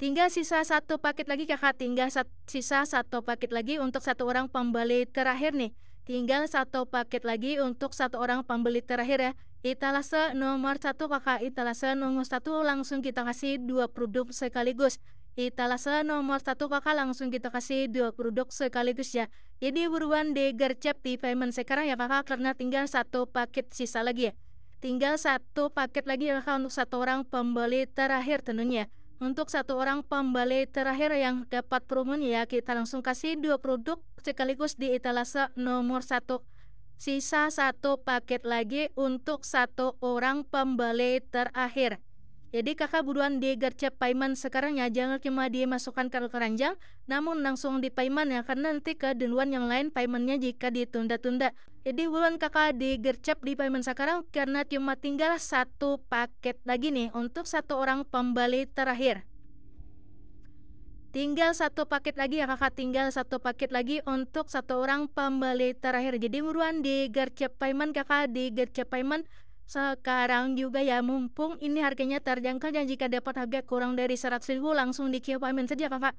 Tinggal sisa satu paket lagi kakak, tinggal sat, sisa satu paket lagi untuk satu orang pembeli terakhir nih. Tinggal satu paket lagi untuk satu orang pembeli terakhir ya. Italase nomor satu kakak, italase nomor satu langsung kita kasih dua produk sekaligus. Italase nomor satu kakak langsung kita kasih dua produk sekaligus ya. Jadi buruan di gercep di payment sekarang ya kakak karena tinggal satu paket sisa lagi ya. Tinggal satu paket lagi ya kakak untuk satu orang pembeli terakhir tentunya. Untuk satu orang pembeli terakhir yang dapat promo ya kita langsung kasih dua produk sekaligus di etalase nomor satu. Sisa satu paket lagi untuk satu orang pembeli terakhir. Jadi kakak buruan di gercep payment sekarang ya jangan cuma dimasukkan ke keranjang namun langsung di payment ya karena nanti ke duluan yang lain paymentnya jika ditunda-tunda. Jadi buruan kakak di gercep di payment sekarang karena cuma tinggal satu paket lagi nih untuk satu orang pembeli terakhir. Tinggal satu paket lagi ya kakak tinggal satu paket lagi untuk satu orang pembeli terakhir. Jadi buruan di gercep payment kakak di gercep payment. Sekarang juga ya mumpung ini harganya terjangkau dan jika dapat harga kurang dari 100 ribu langsung di Kio Payment saja kakak.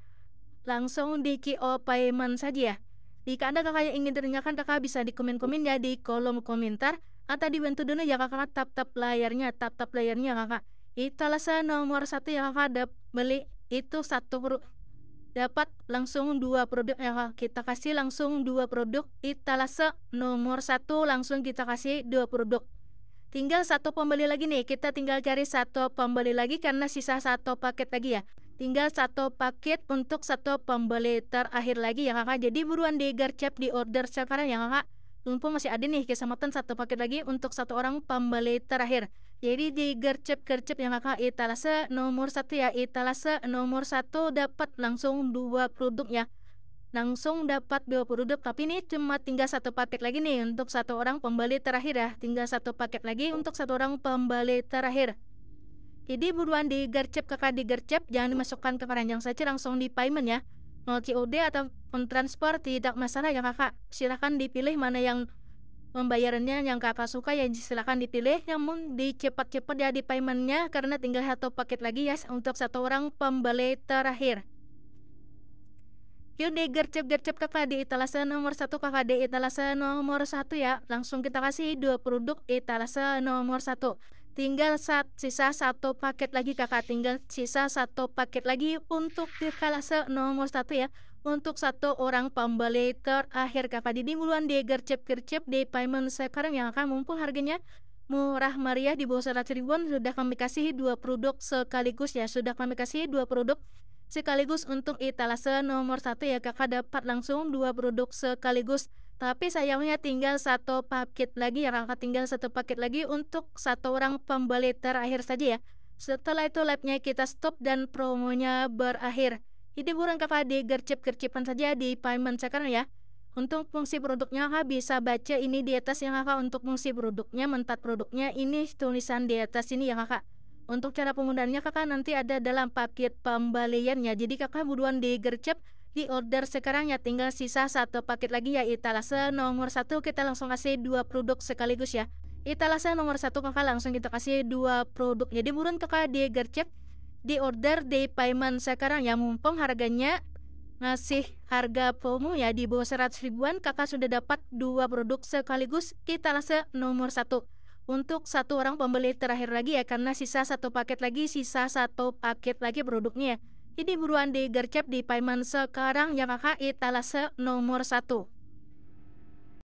Langsung di Kio Payment saja ya. Jika Anda kakak yang ingin ditanyakan kakak bisa di komen-komen ya di kolom komentar atau di dibantu dulu ya kakak tap-tap layarnya, tap-tap layarnya kakak. Itu alasan nomor satu ya kakak ada beli itu satu produk dapat langsung dua produk ya kita kasih langsung dua produk italase nomor satu langsung kita kasih dua produk Tinggal satu pembeli lagi nih, kita tinggal cari satu pembeli lagi karena sisa satu paket lagi ya. Tinggal satu paket untuk satu pembeli terakhir lagi ya kakak. Jadi buruan di gercep di order sekarang ya kakak. Lumpuh masih ada nih keselamatan satu paket lagi untuk satu orang pembeli terakhir. Jadi di gercep-gercep yang kakak italase nomor satu ya italase nomor satu dapat langsung dua produk ya langsung dapat 20 dup tapi ini cuma tinggal satu paket lagi nih untuk satu orang pembeli terakhir ya tinggal satu paket lagi untuk satu orang pembeli terakhir jadi buruan digercep kakak digercep jangan dimasukkan ke keranjang saja langsung di payment ya mau COD atau transport tidak masalah ya kakak silahkan dipilih mana yang pembayarannya yang kakak suka ya silahkan dipilih namun dicepat-cepat ya di paymentnya karena tinggal satu paket lagi ya untuk satu orang pembeli terakhir Yaudah gercep-gercep di etalase nomor satu kakak di etalase nomor satu ya Langsung kita kasih dua produk etalase nomor satu Tinggal sat, sisa satu paket lagi kakak Tinggal sisa satu paket lagi untuk etalase nomor satu ya Untuk satu orang pembeli terakhir kakak di muluan di gercep-gercep di payment sekarang yang akan mumpung harganya murah meriah di bawah seratus ribuan sudah kami kasih dua produk sekaligus ya sudah kami kasih dua produk sekaligus untuk etalase nomor satu ya kakak dapat langsung dua produk sekaligus tapi sayangnya tinggal satu paket lagi ya kakak tinggal satu paket lagi untuk satu orang pembeli terakhir saja ya setelah itu labnya kita stop dan promonya berakhir ini burung kakak di gercep-gercepan saja di payment sekarang ya untuk fungsi produknya kakak bisa baca ini di atas yang kakak untuk fungsi produknya mentat produknya ini tulisan di atas ini ya kakak untuk cara penggunanya kakak nanti ada dalam paket pembeliannya. Jadi kakak buruan gercep, di order sekarang ya tinggal sisa satu paket lagi ya italase nomor satu kita langsung kasih dua produk sekaligus ya italase nomor satu kakak langsung kita kasih dua produk jadi buruan kakak di gercep di order di payment sekarang ya mumpung harganya ngasih harga promo ya di bawah 100 ribuan kakak sudah dapat dua produk sekaligus italase nomor satu untuk satu orang pembeli terakhir lagi ya karena sisa satu paket lagi sisa satu paket lagi produknya jadi ya. buruan digercep di payment sekarang Yamaha Italase nomor satu